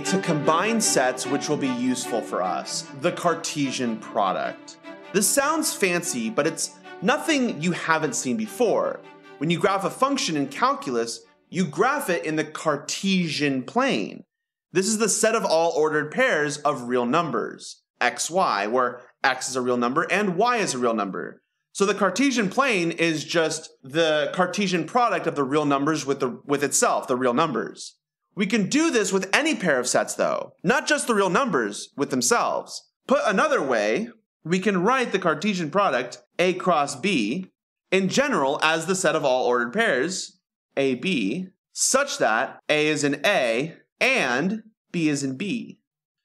to combine sets which will be useful for us, the Cartesian product. This sounds fancy, but it's nothing you haven't seen before. When you graph a function in calculus, you graph it in the Cartesian plane. This is the set of all ordered pairs of real numbers, x, y, where x is a real number and y is a real number. So the Cartesian plane is just the Cartesian product of the real numbers with the with itself, the real numbers. We can do this with any pair of sets though, not just the real numbers with themselves. Put another way, we can write the Cartesian product A cross B in general as the set of all ordered pairs, AB, such that A is in A and B is in B.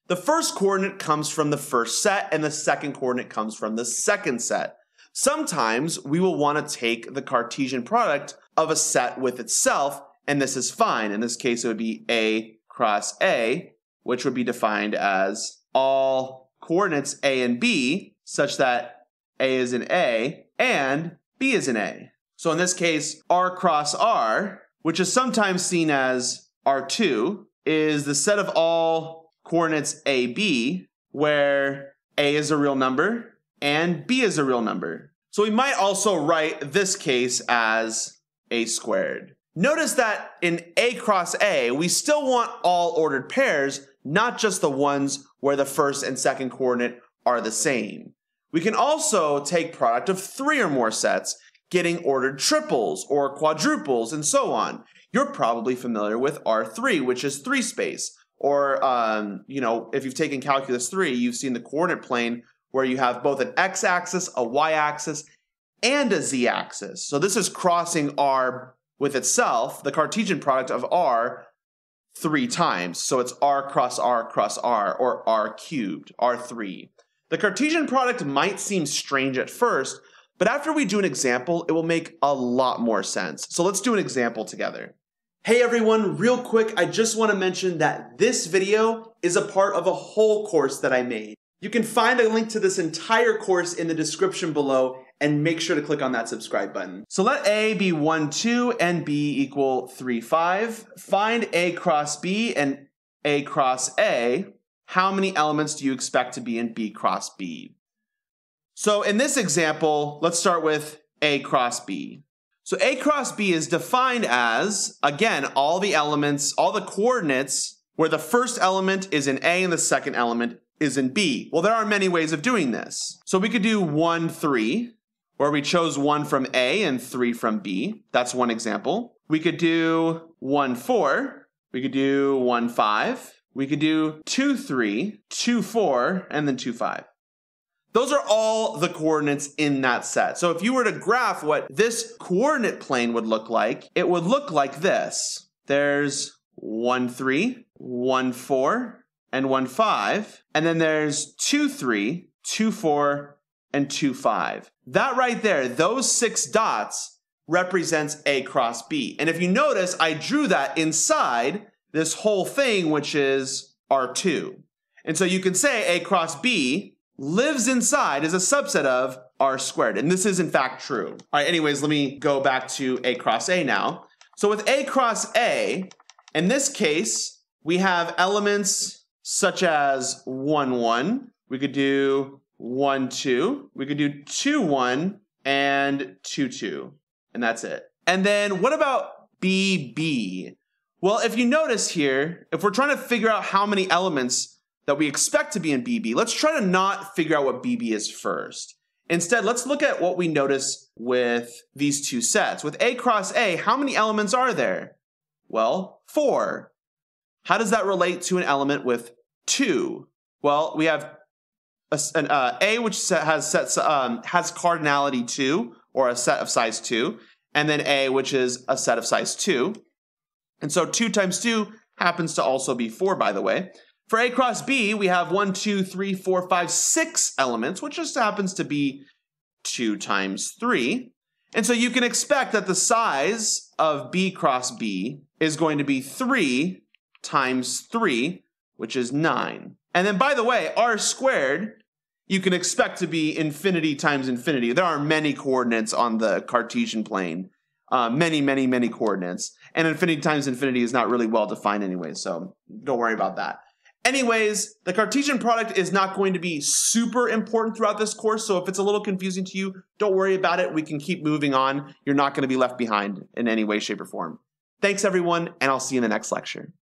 The first coordinate comes from the first set and the second coordinate comes from the second set. Sometimes we will want to take the Cartesian product of a set with itself and this is fine. In this case, it would be A cross A, which would be defined as all coordinates A and B, such that A is an A and B is an A. So in this case, R cross R, which is sometimes seen as R2, is the set of all coordinates AB, where A is a real number and B is a real number. So we might also write this case as A squared. Notice that in A cross A, we still want all ordered pairs, not just the ones where the first and second coordinate are the same. We can also take product of three or more sets, getting ordered triples or quadruples and so on. You're probably familiar with R3, which is three space. Or, um, you know, if you've taken Calculus 3, you've seen the coordinate plane where you have both an x-axis, a y-axis, and a z-axis. So this is crossing our with itself, the Cartesian product of r three times. So it's r cross r cross r, or r cubed, r3. The Cartesian product might seem strange at first, but after we do an example, it will make a lot more sense. So let's do an example together. Hey everyone, real quick, I just want to mention that this video is a part of a whole course that I made. You can find a link to this entire course in the description below and make sure to click on that subscribe button. So let A be 1, 2, and B equal 3, 5. Find A cross B and A cross A. How many elements do you expect to be in B cross B? So in this example, let's start with A cross B. So A cross B is defined as, again, all the elements, all the coordinates where the first element is in A and the second element is in B. Well, there are many ways of doing this. So we could do 1, 3, where we chose 1 from A and 3 from B. That's one example. We could do 1, 4. We could do 1, 5. We could do two three, two four, and then 2, 5. Those are all the coordinates in that set. So if you were to graph what this coordinate plane would look like, it would look like this. There's one three, one four and one five. And then there's two three, two four, and two five. That right there, those six dots represents A cross B. And if you notice, I drew that inside this whole thing, which is R2. And so you can say A cross B lives inside as a subset of R squared. And this is in fact true. All right, anyways, let me go back to A cross A now. So with A cross A, in this case, we have elements such as 1 1. We could do 1 2. We could do 2 1 and 2 2. And that's it. And then what about BB? Well, if you notice here, if we're trying to figure out how many elements that we expect to be in BB, let's try to not figure out what BB is first. Instead, let's look at what we notice with these two sets. With A cross A, how many elements are there? Well, four. How does that relate to an element with two? Well, we have a, an uh, A which has sets, um, has cardinality two or a set of size two, and then A which is a set of size two. And so two times two happens to also be four, by the way. For A cross B, we have one, two, three, four, five, six elements, which just happens to be two times three. And so you can expect that the size of B cross B is going to be three times 3, which is 9. And then, by the way, r squared, you can expect to be infinity times infinity. There are many coordinates on the Cartesian plane, uh, many, many, many coordinates. And infinity times infinity is not really well defined anyway, so don't worry about that. Anyways, the Cartesian product is not going to be super important throughout this course, so if it's a little confusing to you, don't worry about it. We can keep moving on. You're not going to be left behind in any way, shape, or form. Thanks, everyone, and I'll see you in the next lecture.